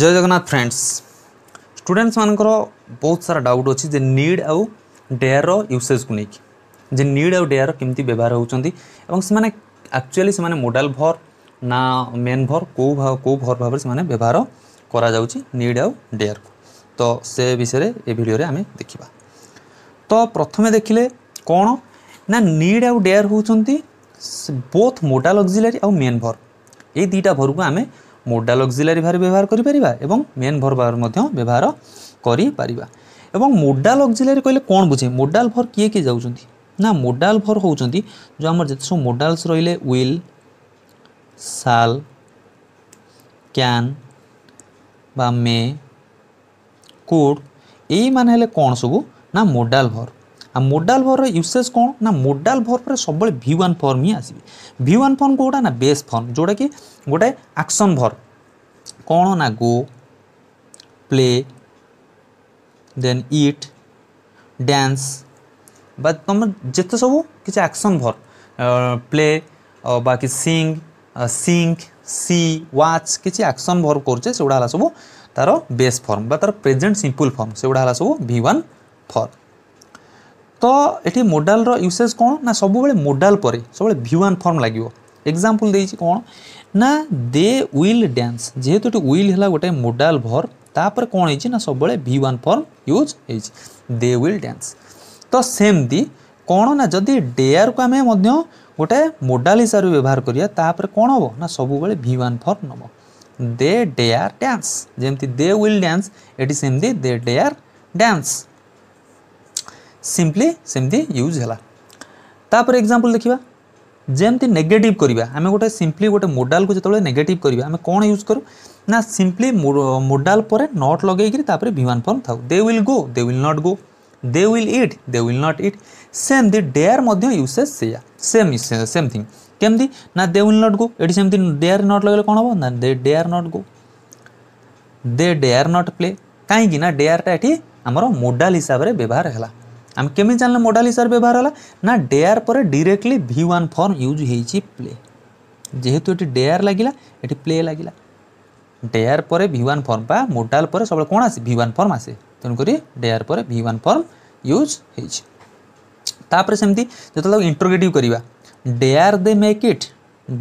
জয় Jagannath friends students মানকর বহুত সারা ডাউট অছি যে নিড আউ ডেয়ার ইউসেজ কু নেই যে নিড আউ ডেয়ার কেমতি ব্যবহার হচ্ছেন এবং সে আকচুয়ালি সে মোডাল ভর না মেন ভর কেউ কেউ ভর ভাবে সে ব্যবহার করা যাচ্ছে নিড আউ ডেয়ার তো সে বিষয়ে এ ভিডিওরে আমি দেখিবা তো প্রথমে দেখিলে কোণ না নিড আউ ডেয়ার হচ্ছেন বোথ মোডাল অক্সিলারি আউ মেন ভর এই দুইটা ভরকু আমি মোডাল অକ୍সিলারি ভার ব্যবহার করিপারিবা এবং মেন ভর ভার মধ্যে ব্যবহার করিপারিবা এবং মোডাল অক্সিলারি কহিলে কোণ বুঝে মোডাল ভর কিয়ে কিয়ে যাচ্ছেন না মোডাল ভর হচ্ছেন যে আমার যেতে সব মোডালস রহলে উইল সাল ক্যান বা মে কোড এই মানে হলে কোণ সবু না মোডাল ভর আর মোডাল ভরর ইউসেজ কোণ না মোডাল ভর পরে সবুলে ভি ওয়ান ফর্ম হি আসবে ভি ওয়ান ফর্ম কোটা না বেস ফর্ম যেটা কি গোটায় আকশন ভর कौन ना go play then eat dance but तुम जिते सब कि एक्शन भर प्ले बाकी सिंग सिंक सी व्च किसी एक्शन भर करे सब तार बेस्ट फर्म तार प्रेजेंट सिंपल फर्म से गुड़ा है सब भि वन फर तो ये मोडाल यूसेज कौन ना सब मोडाल पर सब भि वन फर्म लगे एक्जामपल दे कौन ନା ଦେ ୱିଲ୍ ଡ୍ୟାନ୍ସ ଯେହେତୁ ଏଠି ୱିଲ୍ ହେଲା ଗୋଟେ ମୋଡାଲ୍ ଭର୍ବ ତାପରେ କ'ଣ ହେଇଛି ନା ସବୁବେଳେ ଭି ୱାନ୍ ଫର୍ମ ୟୁଜ୍ ହେଇଛି ଦେ ୱିଲ୍ ଡ୍ୟାନ୍ସ ତ ସେମିତି କ'ଣ ନା ଯଦି ଡେୟାରକୁ ଆମେ ମଧ୍ୟ ଗୋଟେ ମୋଡାଲ୍ ହିସାବରେ ବ୍ୟବହାର କରିବା ତାପରେ କ'ଣ ହେବ ନା ସବୁବେଳେ ଭି ୱାନ୍ ଫର୍ମ ନେବ ଦେ ଡେୟାର ଡ୍ୟାନ୍ସ ଯେମିତି ଦେ ୱିଲ୍ ଡ୍ୟାନ୍ସ ଏଠି ସେମିତି ଦେ ଡେୟାର ଡ୍ୟାନ୍ସ ସିମ୍ପଲି ସେମିତି ୟୁଜ୍ ହେଲା ତାପରେ ଏକ୍ଜାମ୍ପଲ୍ ଦେଖିବା ଯେମିତି ନେଗେଟିଭ୍ କରିବା ଆମେ ଗୋଟେ ସିମ୍ପଲି ଗୋଟେ ମୋଡାଲ୍କୁ ଯେତେବେଳେ ନେଗେଟିଭ୍ କରିବା ଆମେ କ'ଣ ୟୁଜ୍ କରୁ ନା ସିମ୍ପଲି ମୋଡାଲ୍ ପରେ ନଟ୍ ଲଗେଇକିରି ତାପରେ ଭିୱାନ୍ ଫର୍ମ ଥାଉ they will go they will not go they will eat they will not eat ସେମିତି ଡେୟାର୍ ମଧ୍ୟ ୟୁସେଜ୍ ସେଇଆ ସେମ୍ ସେମ୍ ଥିଙ୍ଗ କେମିତି ନା ଦେ ୱିଲ୍ ନଟ୍ ଗୋ ଏଠି ସେମିତି ଡେୟାର୍ ନଟ୍ ଲଗେଇଲେ କ'ଣ ହେବ ନା they dare not go they dare not play କାହିଁକି ନା ଡେୟାର୍ଟା ଏଠି ଆମର ମୋଡାଲ୍ ହିସାବରେ ବ୍ୟବହାର ହେଲା আমি কেমি জানলে মডাল হিসাবে ব্যবহার হল না ডেয়ার পরে directly V one form use হয়েছি প্লে যেহেতু এটি ডেয়ার লাগিলা এটি প্লে লাগিলা ডেয়ার পরে ভি ওয়ান ফর্ম বা মোডাল পরে সবুজ কোণ আসে ভি ওয়ান ফর্ম আসে তেমনি ডেয়ার পরে ভি ওয়ান ফর্ম ইউজ হয়েছে তাপরে সেমতি যেত ইন্ট্রোগেটিভ করা dare they make it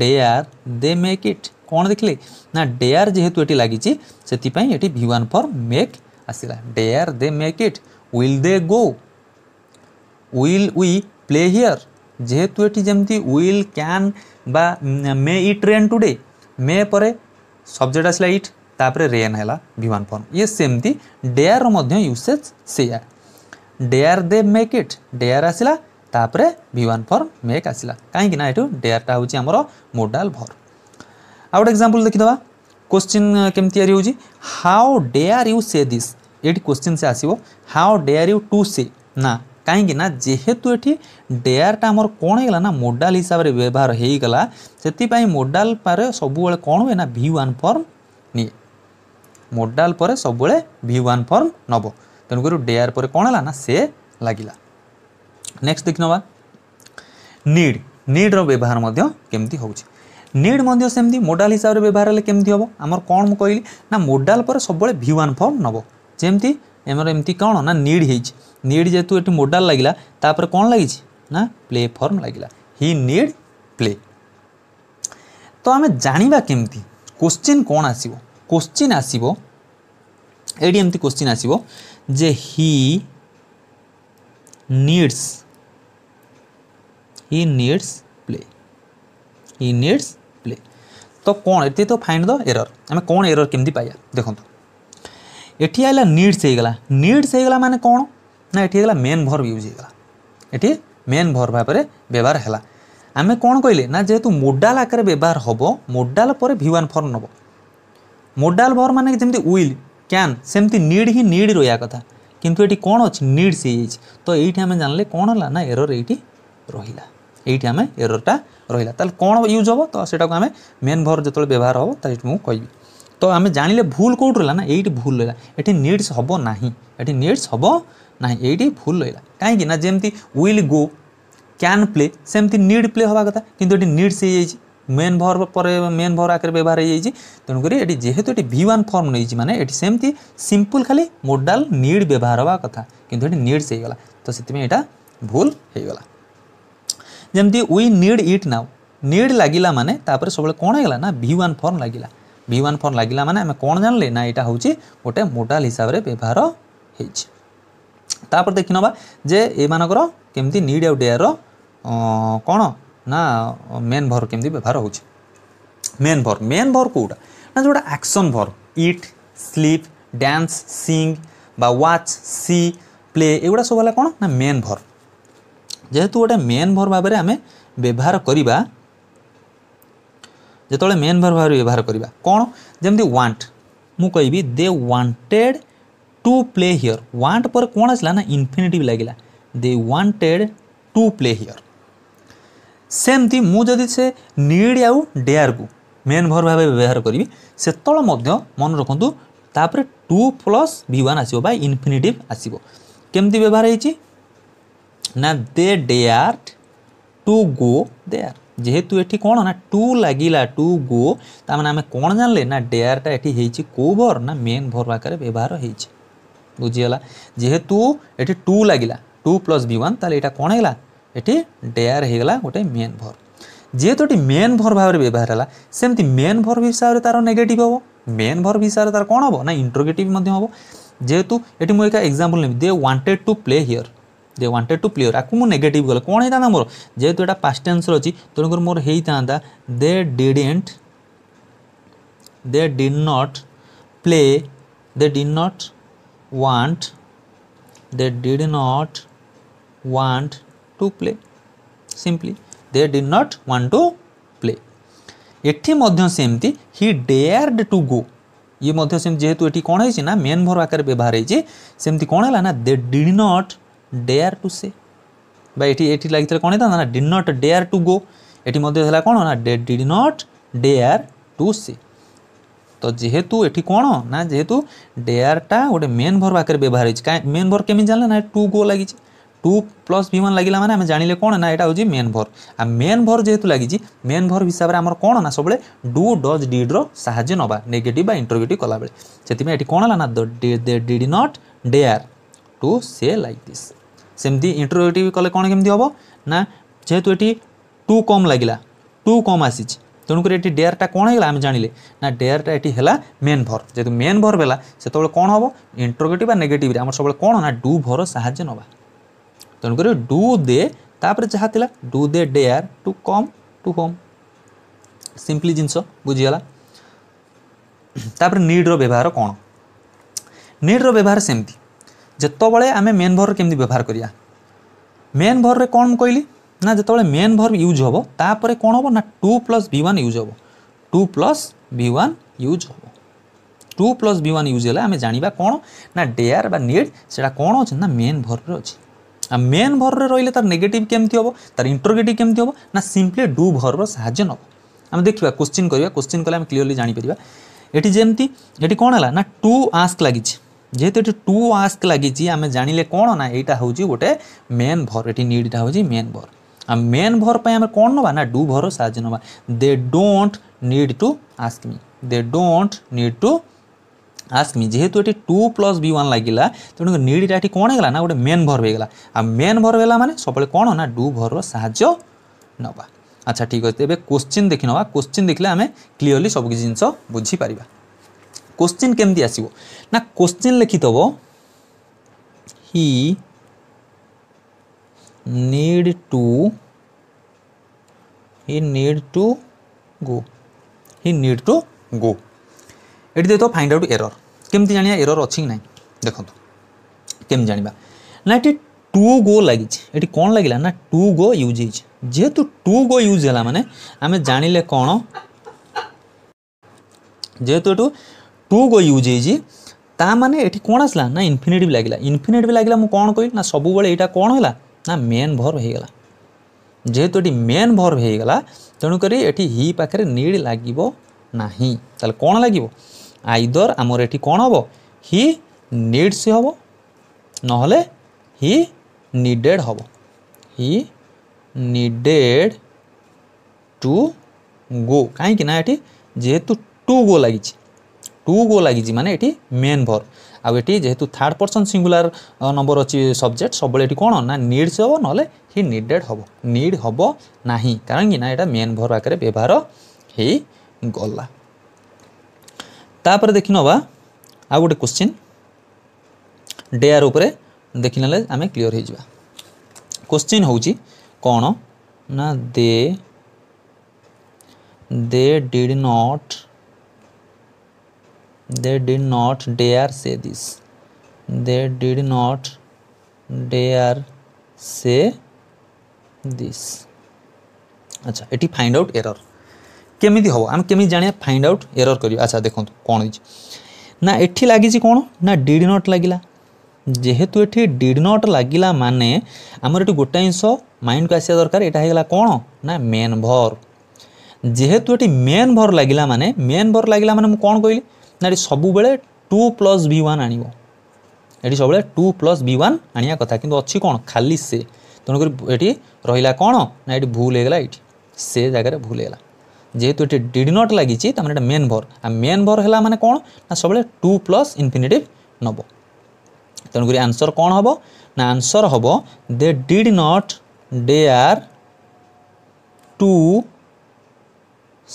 dare they make it কোণ দেখলে না ডেয়ার যেহেতু এটি লাগিছে সেপাই এটি ভি ওয়ান ফর্ম মেক আসিলা dare they make it will they go will we play here যেহেতু এটি যেমতি উইল ক্যান বা মে ইট রেন টুডে মে পরে সবজেক্ট আসলা ইট তাপরে রেন হেলা বিমান ফর্ম ইয়ে সেমতি ডেয়ার মধ্যে ইউসেজ সেয়া dare they make it dare আসলা তাপরে ভিওয়ান ফর্ম মেক আসলা কাইকি না এটু ডেয়ারটা হচ্ছে আমার মোডাল ভর আউ গোটে এক্সাম্পল দেখিদেবা কোশ্চিন কেমি তৈরি হচ্ছে how dare you say this এটি কোশ্চিন সে আসব how dare you to say না କାହିଁକିନା ଯେହେତୁ ଏଠି ଡେୟାରଟା ଆମର କ'ଣ ହେଇଗଲା ନା ମୋଡାଲ ହିସାବରେ ବ୍ୟବହାର ହେଇଗଲା ସେଥିପାଇଁ ମୋଡାଲ ପରେ ସବୁବେଳେ କ'ଣ ହୁଏ ନା ଭି ୱାନ୍ ଫର୍ମ ନିଏ ମୋଡାଲ ପରେ ସବୁବେଳେ ଭି ୱାନ୍ ଫର୍ମ ନେବ ତେଣୁକରି ଡେୟାର ପରେ କ'ଣ ହେଲା ନା ସେ ଲାଗିଲା ନେକ୍ସଟ ଦେଖିନେବା ନିଡ୍ ନିଡ୍ର ବ୍ୟବହାର ମଧ୍ୟ କେମିତି ହେଉଛି ନିଡ୍ ମଧ୍ୟ ସେମିତି ମୋଡାଲ ହିସାବରେ ବ୍ୟବହାର ହେଲେ କେମିତି ହେବ ଆମର କ'ଣ ମୁଁ କହିଲି ନା ମୋଡାଲ ପରେ ସବୁବେଳେ ଭି ୱାନ୍ ଫର୍ମ ନେବ ଯେମିତି ଆମର ଏମିତି କ'ଣ ନା ନିଡ୍ ହେଇଛି ନିଡ୍ ଯେହେତୁ ଏଠି ମୋଡାଲ୍ ଲାଗିଲା ତାପରେ କ'ଣ ଲାଗିଛି ନା ପ୍ଲେ ଫର୍ମ ଲାଗିଲା ହି ନିଡ୍ ପ୍ଲେ ତ ଆମେ ଜାଣିବା କେମିତି କୋଶ୍ଚିନ୍ କ'ଣ ଆସିବ କୋଶ୍ଚିନ୍ ଆସିବ ଏଇଠି ଏମିତି କୋଶ୍ଚିନ୍ ଆସିବ ଯେ he needs he needs play he needs play ତ କ'ଣ ଏଠି ତ ଫାଇଣ୍ଡ ଦ ଏରର୍ ଆମେ କ'ଣ ଏରର୍ କେମିତି ପାଇବା ଦେଖନ୍ତୁ ଏଠି ଆସିଲା ନିଡ୍ସ ହେଇଗଲା ନିଡ୍ସ ହେଇଗଲା ମାନେ କ'ଣ ନା ଏଠି ହେଇଗଲା ମେନ୍ ଭର୍ବ ୟୁଜ୍ ହେଇଗଲା ଏଠି ମେନ୍ ଭର୍ବ ଭାବରେ ବ୍ୟବହାର ହେଲା ଆମେ କ'ଣ କହିଲେ ନା ଯେହେତୁ ମୋଡାଲ ଆକାରରେ ବ୍ୟବହାର ହେବ ମୋଡାଲ ପରେ ଭି ୱାନ୍ ଫର୍ମ ନେବ ମୋଡାଲ ଭର୍ବ ମାନେ ଯେମିତି ୱିଲ୍ କ୍ୟାନ୍ ସେମିତି ନିଡ୍ ହିଁ ନିଡ୍ ରହିବା କଥା କିନ୍ତୁ ଏଠି କ'ଣ ଅଛି ନିଡ୍ସ ହେଇଯାଇଛି ତ ଏଇଠି ଆମେ ଜାଣିଲେ କ'ଣ ହେଲା ନା ଏରର ଏଇଠି ରହିଲା ଏଇଠି ଆମେ ଏରରଟା ରହିଲା ତାହେଲେ କ'ଣ ୟୁଜ୍ ହେବ ତ ସେଇଟାକୁ ଆମେ ମେନ୍ ଭର୍ ଯେତେବେଳେ ବ୍ୟବହାର ହେବ ତା ସେଠି ମୁଁ କହିବି ତ ଆମେ ଜାଣିଲେ ଭୁଲ କେଉଁଠି ରହିଲା ନା ଏଇଠି ଭୁଲ ରହିଲା ଏଠି ନିଡ୍ସ ହେବ ନାହିଁ ଏଠି ନିଡ୍ସ ହେବ ନାହିଁ ଏଇଠି ଭୁଲ ରହିଲା କାହିଁକି ନା ଯେମିତି ୱିଲ୍ ଗୋ କ୍ୟାନ୍ ପ୍ଲେ ସେମିତି ନିଡ଼୍ ପ୍ଲେ ହେବା କଥା କିନ୍ତୁ ଏଠି ନିଡ଼୍ସ ହେଇଯାଇଛି মেন ভর পরে মেন ভর আকারে ব্যবহার হয়ে যাই তেমনি এটি যেহেতু এটি ভি ওয়ান ফর্ম নিয়েছি মানে এটি সেমতি সিম্পল খালি মোডাল নিড ব্যবহার হওয়া কথা কিন্তু এটি নিডস হয়ে গলা তো সেই এটা ভুল হয়ে গলা যেমতি we need it now need লাগিলা মানে তাপরে সবুলে কোণ হয়ে গলা না ভি ওয়ান ফর্ম লাগিলা ভি ওয়ান ফর্ম লাগিলা মানে আমি কোণ জানলে না এটা হচ্ছে গোটে মোডাল হিসাবে ব্যবহার হয়েছে ତାପରେ ଦେଖିନେବା ଯେ ଏମାନଙ୍କର କେମିତି ନିଡ଼୍ ଆଉ ଡେୟାରର କ'ଣ ନା ମେନ୍ ଭର୍ କେମିତି ବ୍ୟବହାର ହେଉଛି ମେନ୍ ଭର୍ ମେନ୍ ଭର୍ କେଉଁଟା ନା ଯେଉଁଟା action verb eat sleep dance sing বা ওয়াচ সি প্লে এগুলা সব হল কোণ না মেন ভর যেহেতু গোটে মেন ভর ভাবে আমি ব্যবহার করা যেতবে মেন ভর ভাবে ব্যবহার করা কোণ যেমি ওয়ান্ট মু কবি they wanted to play here want पर कौन आसला ना इनफिनिटिव लगे they wanted to play here ସେମିତି ମୁଁ ଯଦି ସେ ନିଡ୍ ଆଉ ଡେୟାରକୁ ମେନ୍ ଭର୍ ଭାବେ ବ୍ୟବହାର କରିବି ସେତେବେଳେ ମଧ୍ୟ ମନେ ରଖନ୍ତୁ ତାପରେ ଟୁ ପ୍ଲସ୍ ଭି ୱାନ୍ ଆସିବ ବା ଇନଫିନିଟିଭ୍ ଆସିବ କେମିତି ବ୍ୟବହାର ହେଇଛି ନା they dare to go there ଯେହେତୁ ଏଠି କ'ଣ ନା ଟୁ ଲାଗିଲା ଟୁ ଗୋ ତାମାନେ ଆମେ କ'ଣ ଜାଣିଲେ ନା ଡେୟାରଟା ଏଠି ହେଇଛି କେଉଁ ଭର୍ ନା ମେନ୍ ଭର୍ ଆକାରରେ ବ୍ୟବହାର ହେଇଛି বুঝিগলা যেহেতু এটি টু লাগিলা টু প্লস বি ওয়ান তাহলে এটা কোণ হয়ে এটি ডেয়ার হয়ে গলা গোটে মেন ভর্ব যেহেতু এটি মেন ভর্ব ভাবে ব্যবহার হল সেমতি মেন ভর্ব হিসাবে তার নেগেটিভ হব মেন ভর্ব হিসাবে তার কোণ হব না ইন্ট্রোগেটিভ হব যেহেতু এটি মু এক এক্সাম্পল নেবি they wanted to play here they wanted to play here আকু মু নেগেটিভ গলা কোণ হইতা মোর যেহেতু এটা পাস্ট টেন্সর অছি তেণুকরি মোর হইতা they didn't they did not play they did not want they did not want to play simply they did not want to play এটি মধ্যে সেমতি হি ডেয়ার্ড টু গো ইয়ে মধ্যে সেমতি যেহেতু এটি কোণ হয়েছে না মেন ভর আকারে ব্যবহার হয়েছে সেমতি কোণ হল না they did not dare to say বা এটি এটি লাগিলে কোণ হইতা না did not dare to go এটি মধ্যে হল কোণ না they did not dare to say তো যেহেতু এটি কোণ না যেহেতু ডেয়ারটা গোটে মেন ভর্ব আকারে ব্যবহার হয়েছে মেন ভর্ব কেমি জানলে না টু গো লাগিছে টু প্লস ভি ওয়ান লাগিলা মানে আমি জাঁলে কোণ না এটা হচ্ছে মেন ভর আর মেন ভর যেহেতু লাগিছি মেন ভর হিসাবে আমার কোণ না সবুলে ডু ডজ ডিড্র সাহায্য নবা নেগেটিভ বা ইন্টরগেটিভ কলাবেলে সেপাই এটি কোণ হল না did not dare to say like this সেমতি ইন্টরগেটিভ কলে কোণ কেমি হব না যেহেতু এটি টু কম লাগিলা টু কম আসিছে তেণুকরি এটি ডেয়ারটা কোণ হয়ে আমি জাঁলে না ডেয়ারটা এটি হলা মেন ভর যেহেতু মেন ভর বেলা সেতবে কোণ হব ইন্ট্রোগেটিভ বা নেগেটিভরে আমার সবুজ কোণ না ডু ভর সাহায্য নবা তেণুকরি ডু দে তাপরে যা লা do they dare to come to home simply জিনিস বুঝিগাল তাপরে নিড্র ব্যবহার কোণ নিড্র ব্যবহার সেমতি যেতবে আমি মেন ভর কেমি ব্যবহার করা মেন ভর্রে কোণ কইলি ନା ଯେତେବେଳେ ମେନ୍ ଭର୍ବ ୟୁଜ୍ ହେବ ତାପରେ କ'ଣ ହେବ ନା to plus V one use ହେବ to plus V one use ହେବ to plus V one use ହେଲେ ଆମେ ଜାଣିବା କ'ଣ ନା ଡେୟାର୍ ବା ନିଡ୍ ସେଇଟା କ'ଣ ଅଛି ନା ମେନ୍ ଭର୍ବରେ ଅଛି ଆଉ ମେନ୍ ଭର୍ବରେ ରହିଲେ ତାର ନେଗେଟିଭ୍ କେମିତି ହେବ ତାର ଇଣ୍ଟରଗେଟିଭ୍ କେମିତି ହେବ ନା ସିମ୍ପଲି ଡୁ ଭର୍ବର ସାହାଯ୍ୟ ନେବ ଆମେ ଦେଖିବା କୋଶ୍ଚିନ୍ କରିବା କୋଶ୍ଚିନ୍ କଲେ ଆମେ କ୍ଲିଅରଲି ଜାଣିପାରିବା ଏଠି ଯେମିତି ଏଠି କ'ଣ ହେଲା ନା ଟୁ ଆସ୍କ ଲାଗିଛି যেহেতু এটি টু আস্ক লাগিছি আমি জাঁলে কোণ না এইটা হচ্ছে গোটে মেন ভর এটি নিডটা হচ্ছে মেন ভর आ मेन भर पर कौन ना ना डू भर साज ना they don't need to ask me they don't need to ask me जेहेतु ये टू प्लस बी ओन लगे तेणु निडटा कौन है ना गोटे मेन भर होगा आ मेन भर है मैंने सब कौन ना डू भर साज ना अच्छा ठीक अच्छे एवं क्वेश्चन देखी ना क्वेश्चन देखने आम क्लीअरली सबकि जिनस बुझीपर क्वेश्चन केमती आसो ना क्वेश्चन लिखिदेव हि need to he need to go he need to go ଏଠି ଦେଇଥିବ ଫାଇଣ୍ଡ ଆଉଟ୍ ଏରର୍ କେମିତି ଜାଣିବା ଏରର୍ ଅଛି କି ନାହିଁ ଦେଖନ୍ତୁ କେମିତି ଜାଣିବା ନା ଏଠି ଟୁ ଗୋ ଲାଗିଛି ଏଠି କ'ଣ ଲାଗିଲା ନା ଟୁ ଗୋ ୟୁଜ୍ ହେଇଛି ଯେହେତୁ ଟୁ ଗୋ ୟୁଜ୍ ହେଲା ମାନେ ଆମେ ଜାଣିଲେ କ'ଣ ଯେହେତୁ ଏଠୁ ଟୁ ଗୋ ୟୁଜ୍ ହେଇଛି ତା ମାନେ ଏଠି କ'ଣ ଆସିଲା ନା ଇନଫିନିଟିଭ୍ ଲାଗିଲା ଇନଫିନିଟିଭ୍ ଲାଗିଲା ମୁଁ କ'ଣ କହିଲି ନା ସବୁବେଳେ ଏଇଟା କ'ଣ ହେଲା ନା ମେନ୍ ଭର୍ବ ହୋଇଗଲା ଯେହେତୁ ଏଠି ମେନ୍ ଭର୍ବ ହୋଇଗଲା ତେଣୁକରି ଏଠି ହି ପାଖରେ ନିଡ଼ ଲାଗିବ ନାହିଁ ତାହେଲେ କ'ଣ ଲାଗିବ ଆଇଦର ଆମର ଏଠି କ'ଣ ହେବ ହି ନିଡ଼୍ସ ହେବ ନହେଲେ ହି ନିଡ଼େଡ଼ ହେବ ହି ନିଡ଼େଡ଼ ଟୁ ଗୋ କାହିଁକି ନା ଏଠି ଯେହେତୁ ଟୁ ଗୋ ଲାଗିଛି টু গো লাগিছি মানে এটি মেন ভর্ব ଆଉ ଏଠି ଯେହେତୁ ଥାର୍ଡ଼ ପର୍ସନ୍ ସିଙ୍ଗୁଲାର ନମ୍ବର ଅଛି ସବଜେକ୍ଟ ସବୁବେଳେ ଏଠି କ'ଣ ନା ନିଡ଼୍ସ ହେବ ନହେଲେ ହି ନିଡ଼େଡ଼୍ ହେବ ନିଡ଼୍ ହେବ ନାହିଁ କାହିଁକି ନା ଏଇଟା ମେନ୍ ଭର ଆକାରରେ ବ୍ୟବହାର ହେଇଗଲା ତାପରେ ଦେଖିନେବା ଆଉ ଗୋଟେ କ୍ୱେଶ୍ଚିନ୍ ଡେୟାର ଉପରେ ଦେଖିନେଲେ ଆମେ କ୍ଲିଅର ହେଇଯିବା କ୍ୱେଶ୍ଚିନ୍ ହେଉଛି କ'ଣ ନା they they did not they did not dare say this they did not dare say this আচ্ছা এটি ফাইন্ড আউট এরর কেমিতি হব আমি কেমি জাঁয়া ফাইন্ড আউট এরর করি আচ্ছা দেখুন কোণ হয়েছে না এটি লাগিছি কোণ না ডিড নট লাগিলা যেহেতু এটি ডিড নট লাগিলা মানে আমার এটি গোটা জিনিস মাইন্ডকে আসা দরকার এটা হয়ে গেলা কোণ না মেন ভর যেহেতু এটি মেন ভর লাগিলা মানে মেন ভর লাগিলা মানে মু কোণ কইলি ନା ଏଠି ସବୁବେଳେ ଟୁ ପ୍ଲସ୍ ଭି ୱାନ୍ ଆଣିବ ଏଠି ସବୁବେଳେ ଟୁ ପ୍ଲସ୍ ଭି ୱାନ୍ ଆଣିବା କଥା କିନ୍ତୁ ଅଛି କ'ଣ ଖାଲି ସେ ତେଣୁକରି ଏଠି ରହିଲା କ'ଣ ନା ଏଠି ଭୁଲ ହେଇଗଲା ଏଇଠି ସେ ଜାଗାରେ ଭୁଲ ହେଇଗଲା ଯେହେତୁ ଏଠି ଡିଡ୍ ନଟ୍ ଲାଗିଛି ତା'ମାନେ ଏଇଟା ମେନ୍ ଭର୍ ଆଉ ମେନ୍ ଭର୍ ହେଲା ମାନେ କ'ଣ ନା ସବୁବେଳେ ଟୁ ପ୍ଲସ୍ ଇନଫିନିଟିଭ୍ ନେବ ତେଣୁକରି ଆନ୍ସର୍ କ'ଣ ହେବ ନା ଆନ୍ସର୍ ହେବ they did not dare to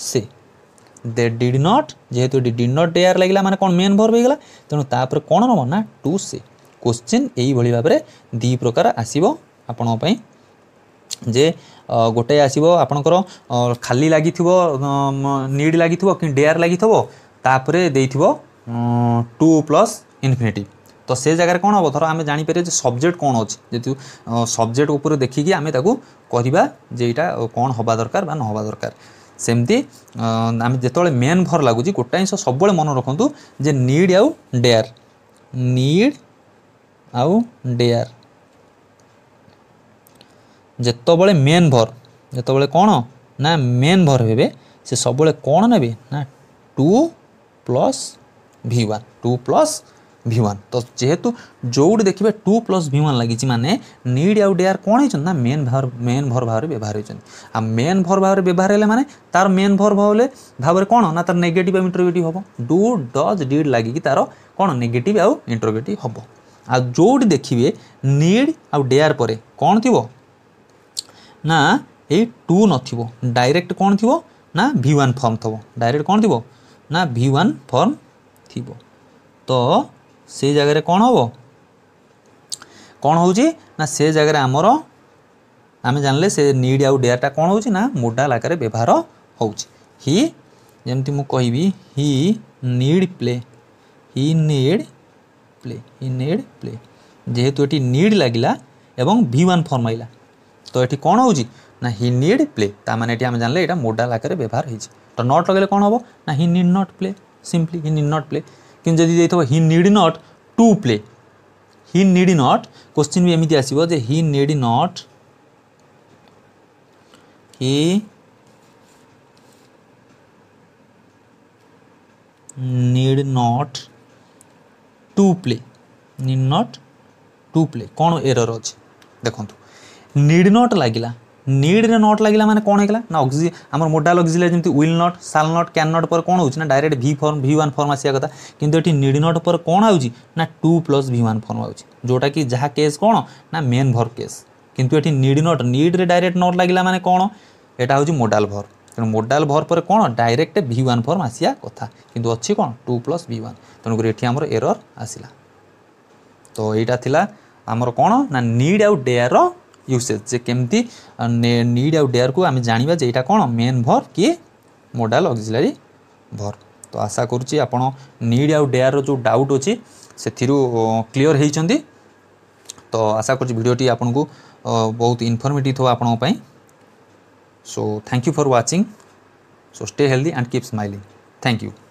say they did not যেহেতু এটি ডিড নট ডেয়ার লাগিলা মানে କ'ଣ ମେନ୍ ଭର୍ବ ହେଇଗଲା ତେଣୁ ତା'ପରେ କ'ଣ ନେବ ନା ଟୁ ସେ କୋଶ୍ଚିନ୍ ଏଇଭଳି ଭାବରେ ଦୁଇ ପ୍ରକାର ଆସିବ ଆପଣଙ୍କ ପାଇଁ ଯେ ଗୋଟେ ଆସିବ ଆପଣଙ୍କର ଖାଲି ଲାଗିଥିବ ନିଡ୍ ଲାଗିଥିବ କି ଡେୟାର୍ ଲାଗିଥିବ ତାପରେ ଦେଇଥିବ ଟୁ ପ୍ଲସ୍ ଇନଫିନିଟିଭ୍ ତ ସେ ଜାଗାରେ କ'ଣ ହେବ ଧର ଆମେ ଜାଣିପାରିବା ଯେ ସବଜେକ୍ଟ କ'ଣ ଅଛି ଯେହେତୁ ସବଜେକ୍ଟ ଉପରେ ଦେଖିକି ଆମେ ତାକୁ କରିବା ଯେ ଏଇଟା କ'ଣ ହେବା ଦରକାର ବା ନ ହେବା ଦରକାର ସେମିତି ଆମେ ଯେତେବେଳେ ମେନ୍ ଭର୍ ଲାଗୁଛି ଗୋଟା ଜିନିଷ ସବୁବେଳେ ମନେ ରଖନ୍ତୁ ଯେ ନିଡ଼୍ ଆଉ ଡେୟାର ନିଡ଼୍ ଆଉ ଡେୟାର ଯେତେବେଳେ ମେନ୍ ଭର୍ ଯେତେବେଳେ କ'ଣ ନା ମେନ୍ ଭର୍ ହେବେ ସେ ସବୁବେଳେ କ'ଣ ନେବେ ନା to plus V one to plus V one তো যেহেতু ଯେଉଁଠି ଦେଖିବେ ଟୁ ପ୍ଲସ୍ ଭି ୱାନ୍ ଲାଗିଛି ମାନେ ନିଡ଼୍ ଆଉ ଡେଆର୍ କ'ଣ ହେଇଛନ୍ତି ନା ମେନ୍ ଭାବ ମେନ୍ ଭର ଭାବରେ ବ୍ୟବହାର ହେଇଛନ୍ତି ଆଉ ମେନ୍ ଭର ଭାବରେ ବ୍ୟବହାର ହେଲେ ମାନେ ତାର ମେନ୍ ଭର ଭାବରେ ଭାବରେ କ'ଣ ନା ତାର ନେଗେଟିଭ୍ ଆଉ ଇଣ୍ଟ୍ରୋଗେଟିଭ୍ ହେବ ଡୁ ଡଜ୍ ଡିଡ଼୍ ଲାଗିକି ତାର କ'ଣ ନେଗେଟିଭ୍ ଆଉ ଇଣ୍ଟ୍ରୋଗେଟିଭ୍ ହେବ ଆଉ ଯେଉଁଠି ଦେଖିବେ ନିଡ଼୍ ଆଉ ଡେଆର୍ ପରେ କ'ଣ ଥିବ ନା ଏଇ ଟୁ ନଥିବ ଡାଇରେକ୍ଟ କ'ଣ ଥିବ ନା ଭି ୱାନ୍ ଫର୍ମ ଥିବ ଡାଇରେକ୍ଟ କ'ଣ ଥିବ ନା ଭି ୱାନ୍ ଫର୍ମ ଥିବ ତ সেই জায়গায় କ'ଣ ହେବ କ'ଣ ହେଉଛି ନା ସେ ଜାଗାରେ ଆମର ଆମେ ଜାଣିଲେ ସେ ନିଡ୍ ଆଉ ଡେୟାରଟା କ'ଣ ହେଉଛି ନା ମୋଡାଲ ଆକାରରେ ବ୍ୟବହାର ହେଉଛି ହି ଯେମିତି ମୁଁ କହିବି he need play he need play he need play যেহেতু এটি নিড লাগিলা এবং ভি ওয়ান ফর্ম আইলা তো এটি কোণ হচ্ছে না হি নিড প্লে তার মানে এটি আমি জানলে এটা মোডাল আকারে ব্যবহার হয়েছে তো নট লগাইলে কোণ হব না he need not play simply he need not play কিন্তু যদি ଦେଇଥିବ he need not to play he need not question ବି ଏମିତି ଆସିବ ଯେ he need not he need not to play need not to play কোন এরর আছে দেখন্তু need not লাগিলা ନିଡ଼୍ରେ ନଟ୍ ଲାଗିଲା ମାନେ କ'ଣ ହେଇଗଲା ନା ଅକ୍ସି ଆମର ମୋଡାଲ୍ ଅକ୍ସିଲାର ଯେମିତି will not shall not can not ପରେ କ'ଣ ହେଉଛି ନା direct V form V one form ଆସିବା କଥା କିନ୍ତୁ ଏଠି ନିଡ଼୍ ନଟ୍ ପରେ କ'ଣ ଆଉଛି ନା to plus V one form ଆଉଛି ଯେଉଁଟାକି ଯାହା କେସ୍ କ'ଣ ନା ମେନ୍ ଭର୍ଭ କେସ୍ କିନ୍ତୁ ଏଠି ନିଡ଼୍ ନଟ୍ ନିଡ଼୍ରେ ଡାଇରେକ୍ଟ ନଟ୍ ଲାଗିଲା ମାନେ କ'ଣ ଏଇଟା ହେଉଛି ମୋଡାଲ୍ ଭର୍ଭ ତେଣୁ ମୋଡାଲ୍ ଭର୍ ପରେ କ'ଣ ଡାଇରେକ୍ଟ ଭି ୱାନ୍ ଫର୍ମ ଆସିବା କଥା କିନ୍ତୁ ଅଛି କ'ଣ ଟୁ ପ୍ଲସ୍ ଭି ୱାନ୍ ତେଣୁକରି ଏଠି ଆମର ଏରର୍ ଆସିଲା ତ ଏଇଟା ଥିଲା ଆମର କ'ଣ ନା ନିଡ଼୍ ଆଉ ଡେଆର୍ର ୟୁସେଜ୍ ଯେ କେମିତି ନିଡ୍ ଆଉ ଡେୟାରକୁ ଆମେ ଜାଣିବା ଯେ ଏଇଟା କ'ଣ ମେନ୍ ଭର୍ କି ମୋଡାଲ୍ ଅକ୍ସିଲାରୀ ଭର୍ ତ ଆଶା କରୁଛି ଆପଣ ନିଡ୍ ଆଉ ଡେୟାରର ଯେଉଁ ଡାଉଟ୍ ଅଛି ସେଥିରୁ କ୍ଲିଅର୍ ହେଇଛନ୍ତି ତ ଆଶା କରୁଛି ଭିଡ଼ିଓଟି ଆପଣଙ୍କୁ ବହୁତ ଇନଫର୍ମେଟିଭ୍ ହେବ ଆପଣଙ୍କ ପାଇଁ so thank you for watching so stay healthy and keep smiling thank you